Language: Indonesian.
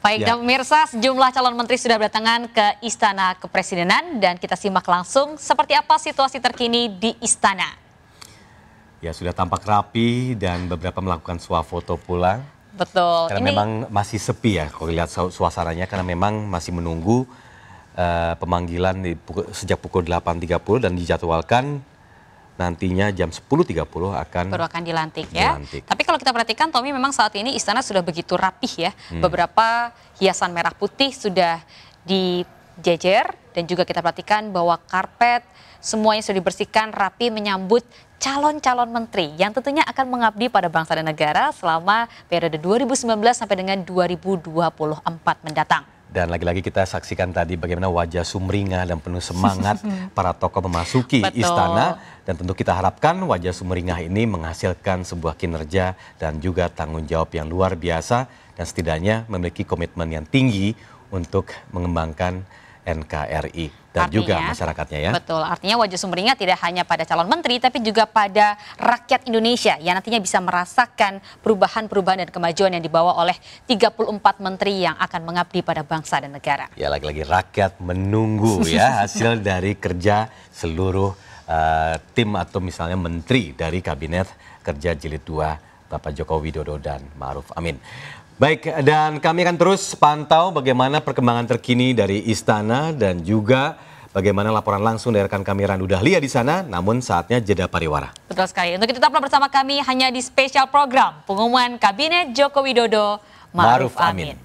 Baik, ya. dan pemirsa sejumlah calon menteri sudah berdatangan ke Istana Kepresidenan dan kita simak langsung seperti apa situasi terkini di Istana. Ya sudah tampak rapi dan beberapa melakukan swafoto pula. Betul. Karena ini... memang masih sepi ya kalau lihat suasananya karena memang masih menunggu uh, pemanggilan di pukul, sejak pukul 8.30 dan dijadwalkan nantinya jam 10.30 akan baru akan dilantik ya. Dilantik. Tapi kalau kita perhatikan Tommy memang saat ini istana sudah begitu rapih ya. Hmm. Beberapa hiasan merah putih sudah dijejer dan juga kita perhatikan bahwa karpet semuanya sudah dibersihkan rapi menyambut calon-calon menteri yang tentunya akan mengabdi pada bangsa dan negara selama periode 2019 sampai dengan 2024 mendatang. Dan lagi-lagi kita saksikan tadi bagaimana wajah sumringah dan penuh semangat hmm. para tokoh memasuki Betul. istana dan tentu kita harapkan wajah sumringah ini menghasilkan sebuah kinerja dan juga tanggung jawab yang luar biasa dan setidaknya memiliki komitmen yang tinggi untuk mengembangkan NKRI dan artinya, juga masyarakatnya ya. Betul, artinya wajah sumbernya tidak hanya pada calon menteri tapi juga pada rakyat Indonesia yang nantinya bisa merasakan perubahan-perubahan dan kemajuan yang dibawa oleh 34 menteri yang akan mengabdi pada bangsa dan negara. Ya lagi-lagi rakyat menunggu ya hasil dari kerja seluruh uh, tim atau misalnya menteri dari kabinet kerja jilid 2 Bapak Joko Widodo dan Ma'ruf Amin. Baik, dan kami akan terus pantau bagaimana perkembangan terkini dari Istana dan juga bagaimana laporan langsung dari rekan kami Randu Dahlia di sana, namun saatnya jeda pariwara. Betul sekali, untuk itu tetaplah bersama kami hanya di spesial program pengumuman Kabinet Joko Widodo Ma'ruf Amin. Amin.